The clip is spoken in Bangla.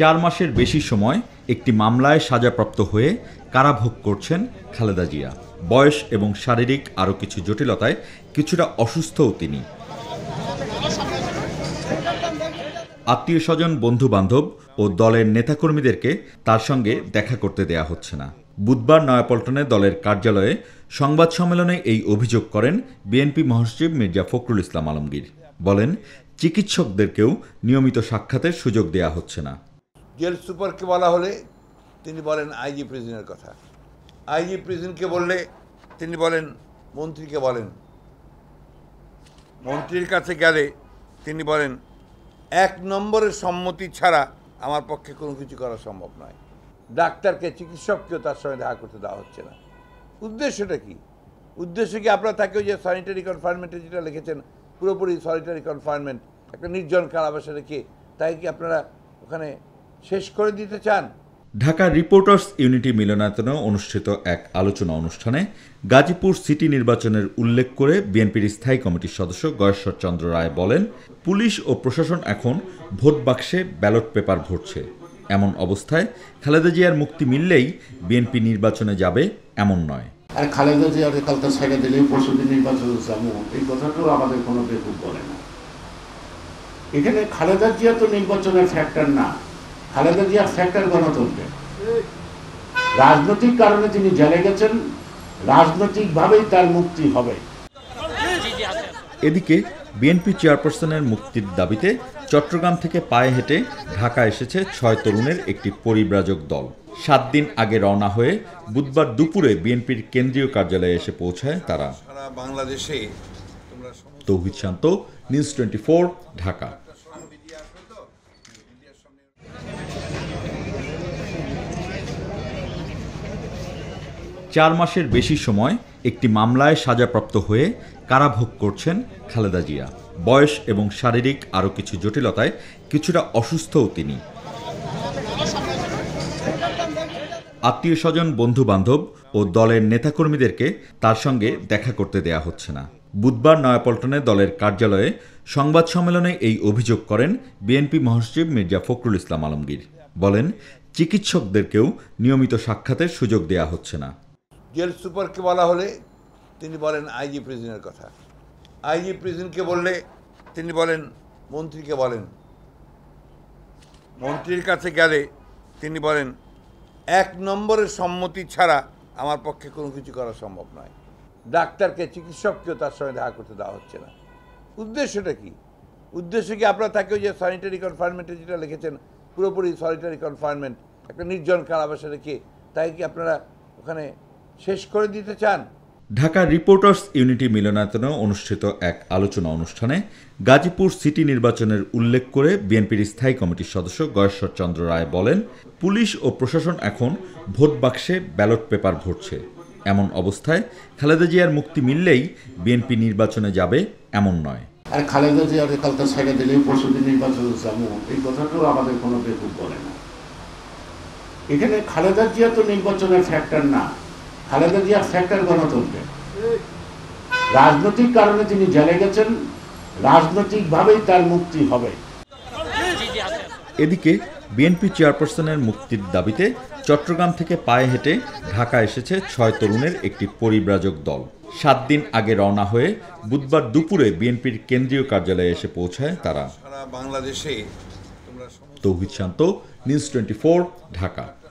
চার মাসের বেশি সময় একটি মামলায় সাজাপ্রাপ্ত হয়ে কারাভোগ করছেন খালেদা জিয়া বয়স এবং শারীরিক আরও কিছু জটিলতায় কিছুটা অসুস্থও তিনি আত্মীয় স্বজন বন্ধু বান্ধব ও দলের নেতাকর্মীদেরকে তার সঙ্গে দেখা করতে দেয়া হচ্ছে না বুধবার নয়াপল্টনে দলের কার্যালয়ে সংবাদ সম্মেলনে এই অভিযোগ করেন বিএনপি মহাসচিব মির্জা ফখরুল ইসলাম আলমগীর বলেন চিকিৎসকদেরকেও নিয়মিত সাক্ষাতের সুযোগ দেয়া হচ্ছে না জেল সুপারকে বলা হলে তিনি বলেন আইজি প্রিজনের কথা আইজি প্রিজনকে বললে তিনি বলেন মন্ত্রীকে বলেন মন্ত্রীর কাছে গেলে তিনি বলেন এক নম্বরের সম্মতি ছাড়া আমার পক্ষে কোনো কিছু করা সম্ভব নয় ডাক্তারকে চিকিৎসককেও তার সঙ্গে দেখা করতে দেওয়া হচ্ছে না উদ্দেশ্যটা কি উদ্দেশ্য কি আপনারা তাকে ওই যে সনিটারি কনফাইনমেন্টে যেটা লিখেছেন পুরোপুরি সনিটারি কনফাইনমেন্ট একটা নির্জন কারাবাসে রেখে তাই কি আপনারা ওখানে শেষ করে দিতে চান ঢাকা রিপোর্টার্স ইউনিটি মিলনায়তনে অনুষ্ঠিত এক আলোচনা অনুষ্ঠানে গাজীপুর সিটি নির্বাচনের উল্লেখ করে বিএনপির স্থায়ী কমিটির সদস্য গয়েশ্বর চন্দ্র রায় বলেন পুলিশ ও প্রশাসন এখন ভোট বাক্সে ব্যালট পেপার ভরছে এমন অবস্থায় খালেদা জিয়ার মুক্তি মিললেই বিএনপি নির্বাচনে যাবে এমন নয় আর খালেদা জিয়ার কালকা ছেড়ে দিলে পরশুদিন নির্বাচনে যাবো এই কথাটাও আমাদের কোনো বেকুব বলে না এখানে খালেদা জিয়া তো নির্বাচনের ফ্যাক্টর না খালেদা জিয়া ফ্যাক্টর গণতন্ত্রে রাজনৈতিক কারণে তিনি জেলে গেছেন রাজনৈতিক ভাবেই তার মুক্তি হবে এদিকে বিএনপি চেয়ারপারসনের মুক্তির দাবিতে চট্টগ্রাম থেকে পায়ে হেঁটে ঢাকা এসেছে ছয় তরুণের একটি পরিব্রাজক দল সাত দিন আগে রওনা হয়ে বুধবার দুপুরে বিএনপির কেন্দ্রীয় কার্যালয়ে এসে পৌঁছায় তারা বাংলাদেশে তৌহিদ শান্ত নিউজ টোয়েন্টি ঢাকা চার মাসের বেশি সময় একটি মামলায় সাজাপ্রাপ্ত হয়ে কারাভোগ করছেন খালেদা জিয়া বয়স এবং শারীরিক আরও কিছু জটিলতায় কিছুটা অসুস্থও তিনি আত্মীয় স্বজন বন্ধু বান্ধব ও দলের নেতাকর্মীদেরকে তার সঙ্গে দেখা করতে দেয়া হচ্ছে না বুধবার নয়াপল্টনে দলের কার্যালয়ে সংবাদ সম্মেলনে এই অভিযোগ করেন বিএনপি মহাসচিব মির্জা ফখরুল ইসলাম আলমগীর বলেন চিকিৎসকদেরকেও নিয়মিত সাক্ষাতের সুযোগ দেয়া হচ্ছে না জেল সুপারকে বলা হলে তিনি বলেন আইজি প্রিজনের কথা আইজি প্রিজনকে বললে তিনি বলেন মন্ত্রীকে বলেন মন্ত্রীর কাছে গেলে তিনি বলেন এক নম্বরের সম্মতি ছাড়া আমার পক্ষে কোনো কিছু করা সম্ভব নয় ডাক্তারকে চিকিৎসককেও তার সঙ্গে দেখা করতে দেওয়া হচ্ছে না উদ্দেশ্যটা কি উদ্দেশ্য কি আপনারা তাকে ওই যে সনিটারি কনফাইনমেন্টে যেটা লিখেছেন পুরোপুরি সনিটারি কনফাইনমেন্ট একটা নির্জন কারাবাসে রেখে তাই কি আপনারা ওখানে শেষ করে দিতে চান ঢাকা রিপোর্টার্স ইউনিটি মিলনায়তনে অনুষ্ঠিত এক আলোচনা অনুষ্ঠানে গাজীপুর সিটি নির্বাচনের উল্লেখ করে বিএনপির স্থায়ী কমিটির সদস্য গয়েশ্বর চন্দ্র রায় বলেন পুলিশ ও প্রশাসন এখন ভোট বাক্সে ব্যালট পেপার ভরছে এমন অবস্থায় খালেদা জিয়ার মুক্তি মিললেই বিএনপি নির্বাচনে যাবে এমন নয় আর খালেদা জিয়াকে কালকে ছেড়ে দিলেই দিন নির্বাচন যাবো এই কথাটাও আমাদের কোনো বেকুব বলে না এখানে খালেদা জিয়া তো নির্বাচনের ফ্যাক্টর না খালেদা জিয়ার ফ্যাক্টর গণতন্ত্রে রাজনৈতিক কারণে তিনি জেলে গেছেন রাজনৈতিক ভাবেই তার মুক্তি হবে এদিকে বিএনপি চেয়ারপারসনের মুক্তির দাবিতে চট্টগ্রাম থেকে পায়ে হেঁটে ঢাকা এসেছে ছয় তরুণের একটি পরিব্রাজক দল সাত দিন আগে রওনা হয়ে বুধবার দুপুরে বিএনপির কেন্দ্রীয় কার্যালয়ে এসে পৌঁছায় তারা বাংলাদেশে তৌহিদ শান্ত নিউজ টোয়েন্টি ঢাকা